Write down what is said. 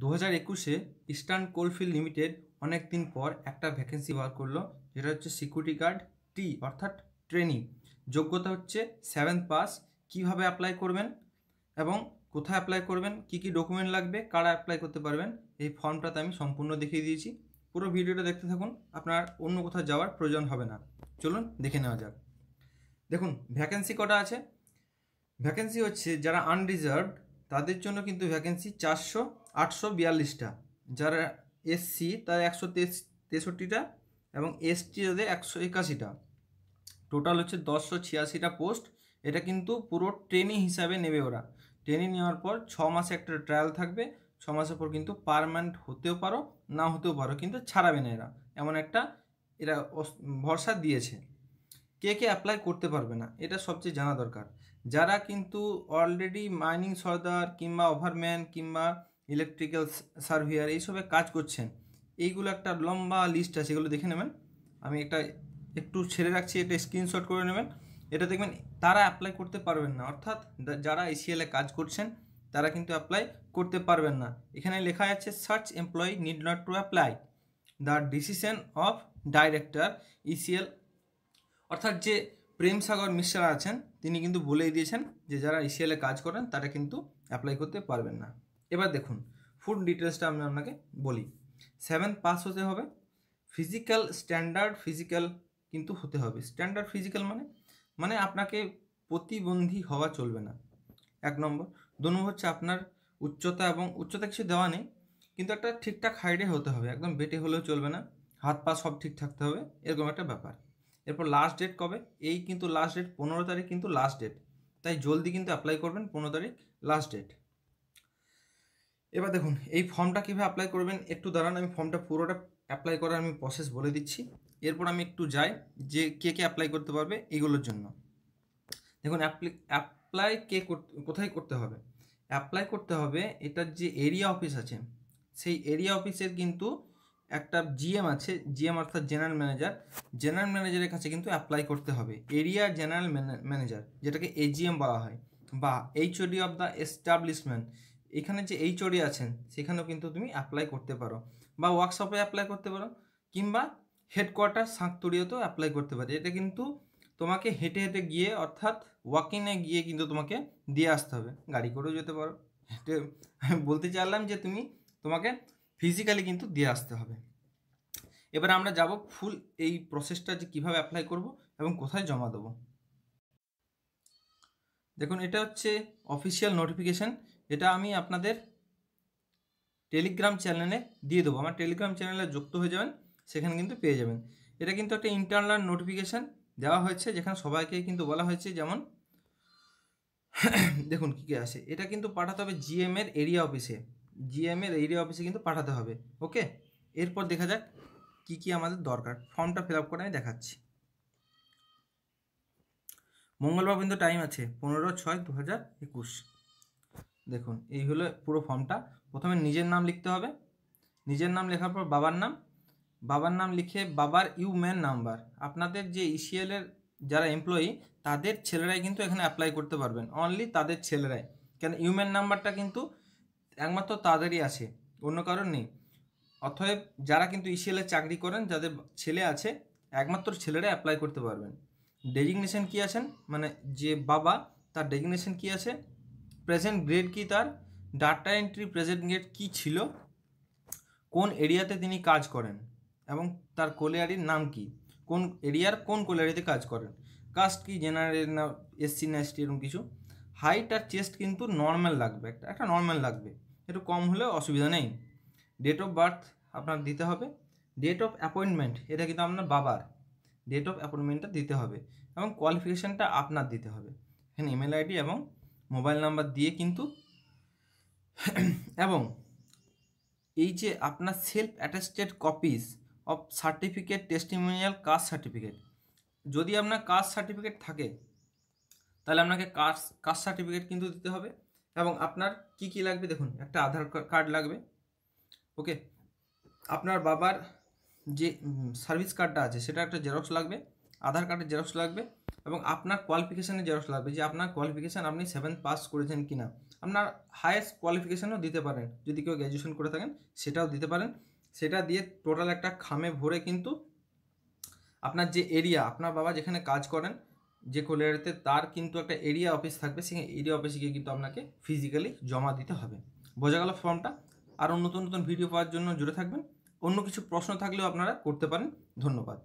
দু হাজার একুশে ইস্টার্ন কোলফিল্ড লিমিটেড অনেক দিন পর একটা ভ্যাকেন্সি বার করলো যেটা হচ্ছে সিকিউরিটি গার্ড টি অর্থাৎ ট্রেনিং যোগ্যতা হচ্ছে সেভেন্থ পাস কিভাবে অ্যাপ্লাই করবেন এবং কোথায় অ্যাপ্লাই করবেন কি কি ডকুমেন্ট লাগবে কারা অ্যাপ্লাই করতে পারবেন এই ফর্মটাতে আমি সম্পূর্ণ দেখিয়ে দিয়েছি পুরো ভিডিওটা দেখতে থাকুন আপনার অন্য কোথাও যাওয়ার প্রয়োজন হবে না চলুন দেখে নেওয়া যাক দেখুন ভ্যাকেন্সি কটা আছে ভ্যাকেন্সি হচ্ছে যারা আনরিজার্ভড তাদের জন্য কিন্তু ভ্যাকেন্সি চারশো আটশো বিয়াল্লিশটা যারা এসসি তারা একশো তেষট্টিটা এবং এসটি তাদের একশো একাশিটা টোটাল হচ্ছে দশশো ছিয়াশিটা পোস্ট এটা কিন্তু পুরো ট্রেনিং হিসাবে নেবে ওরা ট্রেনিং নেওয়ার পর ছ মাসে একটা ট্রায়াল থাকবে ছ মাসের পর কিন্তু পারমানেন্ট হতেও পারো না হতেও পারো কিন্তু ছাড়াবে না এরা এমন একটা এরা ভরসা দিয়েছে কে কে অ্যাপ্লাই করতে পারবে না এটা সবচেয়ে জানা দরকার যারা কিন্তু অলরেডি মাইনিং সর্দার কিংবা ওভারম্যান কিংবা ইলেকট্রিক্যাল সার্ভিয়ার এইসবে কাজ করছেন এইগুলো একটা লম্বা লিস্ট আছে এগুলো দেখে নেবেন আমি একটা একটু ছেড়ে রাখছি এটা স্ক্রিনশট করে নেবেন এটা দেখবেন তারা অ্যাপ্লাই করতে পারবেন না অর্থাৎ যারা এসিএলে কাজ করছেন তারা কিন্তু অ্যাপ্লাই করতে পারবেন না এখানে লেখা আছে search employee need not to apply the decision of director ECL অর্থাৎ যে প্রেমসাগর মিশ্রা আছেন তিনি কিন্তু বলেই দিয়েছেন যে যারা ইসিএলে e কাজ করেন তারা কিন্তু অ্যাপ্লাই করতে পারবেন না এবার দেখুন ফুড ডিটেলসটা আমি আপনাকে বলি সেভেন পাস হতে হবে ফিজিক্যাল স্ট্যান্ডার্ড ফিজিক্যাল কিন্তু হতে হবে স্ট্যান্ডার্ড ফিজিক্যাল মানে মানে আপনাকে প্রতিবন্ধী হওয়া চলবে না এক নম্বর দু নম্বর হচ্ছে আপনার উচ্চতা এবং উচ্চতা কিছু দেওয়া নেই কিন্তু একটা ঠিকঠাক হাইটে হতে হবে একদম বেটে হলেও চলবে না হাত পা সব ঠিক থাকতে হবে এরকম একটা ব্যাপার এরপর লাস্ট ডেট কবে এই কিন্তু লাস্ট ডেট পনেরো তারিখ কিন্তু লাস্ট ডেট তাই জলদি কিন্তু অ্যাপ্লাই করবেন পনেরো তারিখ লাস্ট ডেট এবার দেখুন এই ফর্মটা কীভাবে অ্যাপ্লাই করবেন একটু দাঁড়ান আমি ফর্মটা পুরোটা অ্যাপ্লাই করার আমি প্রসেস বলে দিচ্ছি এরপর আমি একটু যাই যে কে কে অ্যাপ্লাই করতে পারবে এগুলোর জন্য দেখুন অ্যাপ্লাই কে কোথায় করতে হবে অ্যাপ্লাই করতে হবে এটার যে এরিয়া অফিস আছে সেই এরিয়া অফিসের কিন্তু একটা জিএম আছে জিএম অর্থাৎ জেনারেল ম্যানেজার জেনারেল ম্যানেজারের কাছে কিন্তু অ্যাপ্লাই করতে হবে এরিয়া জেনারেল ম্যানেজার যেটাকে এজিএম বলা হয় বা এইচওডি অফ দ্য এস্টাবলিশমেন্ট এখানে যে এইচওডি আছেন সেখানেও কিন্তু তুমি অ্যাপ্লাই করতে পারো বা ওয়ার্কশপে অ্যাপ্লাই করতে পারো কিংবা হেডকোয়ার্টার সাঁকতড়িয়েতেও অ্যাপ্লাই করতে পারো এটা কিন্তু তোমাকে হেঁটে হেঁটে গিয়ে অর্থাৎ ওয়াকিংয়ে গিয়ে কিন্তু তোমাকে দিয়ে আসতে হবে গাড়ি করেও যেতে পারো হেঁটে বলতে চাইলাম যে তুমি তোমাকে ফিজিক্যালি কিন্তু দিয়ে আসতে হবে এবার আমরা যাব ফুল এই প্রসেসটা যে কীভাবে অ্যাপ্লাই করব এবং কোথায় জমা দেবো দেখুন এটা হচ্ছে অফিসিয়াল নোটিফিকেশান যেটা আমি আপনাদের টেলিগ্রাম চ্যানেলে দিয়ে দেবো আমার টেলিগ্রাম চ্যানেলে যুক্ত হয়ে যাবেন সেখানে কিন্তু পেয়ে যাবেন এটা কিন্তু একটা ইন্টারনাল নোটিফিকেশান দেওয়া হয়েছে যেখানে সবাইকে কিন্তু বলা হয়েছে যেমন দেখুন কী কী আছে এটা কিন্তু পাঠাতে হবে জিএম এর এরিয়া অফিসে জিএম এর এরিয়া অফিসে কিন্তু পাঠাতে হবে ওকে এরপর দেখা যাক কি কি আমাদের দরকার ফর্মটা ফিল আপ করে আমি দেখাচ্ছি মঙ্গলবার কিন্তু টাইম আছে পনেরো ছয় দু হাজার একুশ দেখুন এই হলো পুরো ফর্মটা প্রথমে নিজের নাম লিখতে হবে নিজের নাম লেখার পর বাবার নাম বাবার নাম লিখে বাবার ইউম্যান নাম্বার আপনাদের যে ইসিএলের e যারা এমপ্লয়ি তাদের ছেলেরাই কিন্তু এখানে অ্যাপ্লাই করতে পারবেন অনলি তাদের ছেলেরাই কেন ইউম্যান নাম্বারটা কিন্তু একমাত্র তাদেরই আছে অন্য কারণ নেই অথব যারা কিন্তু ইসিএলের e চাকরি করেন যাদের ছেলে আছে একমাত্র ছেলেরা অ্যাপ্লাই করতে পারবেন ডেজিগনেশন কী আছেন মানে যে বাবা তার ডেজিগনেশন কী আছে প্রেজেন্ট গ্রেড কি তার ডাটা এন্ট্রি প্রেজেন্ট গ্রেড কি ছিল কোন এরিয়াতে তিনি কাজ করেন এবং তার কোলিয়ারির নাম কি কোন এরিয়ার কোন কোলিয়ারিতে কাজ করেন কাস্ট কি জেনারেল না এসসি না এসটি এরকম কিছু হাইট আর চেস্ট কিন্তু নর্মাল লাগবে একটা একটা নর্মাল লাগবে একটু কম হলে অসুবিধা নেই ডেট অফ বার্থ আপনার দিতে হবে ডেট অফ অ্যাপয়েন্টমেন্ট এটা কিন্তু আপনার বাবার ডেট অফ অ্যাপয়েন্টমেন্টটা দিতে হবে এবং কোয়ালিফিকেশানটা আপনার দিতে হবে এখানে ইমেল আইডি এবং মোবাইল নাম্বার দিয়ে কিন্তু এবং এই যে আপনার self attested copies of certificate testimonial caste certificate যদি আপনার কাস্ট সার্টিফিকেট থাকে তাহলে আপনাকে কাস্ট কাস্ট সার্টিফিকেট কিন্তু দিতে হবে এবং আপনার কি কি লাগবে দেখুন একটা আধার কার্ড লাগবে ওকে আপনার বাবার যে সার্ভিস কার্ডটা আছে সেটা একটা জেরক্স লাগবে আধার কার্ডের জেরক্স লাগবে এবং আপনার কোয়ালিফিকেশানের জেরক্স লাগবে যে আপনার কোয়ালিফিকেশান আপনি সেভেন পাস করেছেন কি না আপনার হায়েস্ট কোয়ালিফিকেশানও দিতে পারেন যদি কেউ গ্র্যাজুয়েশন করে থাকেন সেটাও দিতে পারেন সেটা দিয়ে টোটাল একটা খামে ভরে কিন্তু আপনার যে এরিয়া আপনার বাবা যেখানে কাজ করেন যে কোলেরাতে তার কিন্তু একটা এরিয়া অফিস থাকবে সেই এরিয়া অফিসে গিয়ে কিন্তু আপনাকে ফিজিক্যালি জমা দিতে হবে বোঝা গেল ফর্মটা আরও নতুন নতুন ভিডিও পাওয়ার জন্য জুড়ে থাকবেন অন্য কিছু প্রশ্ন থাকলেও আপনারা করতে পারেন ধন্যবাদ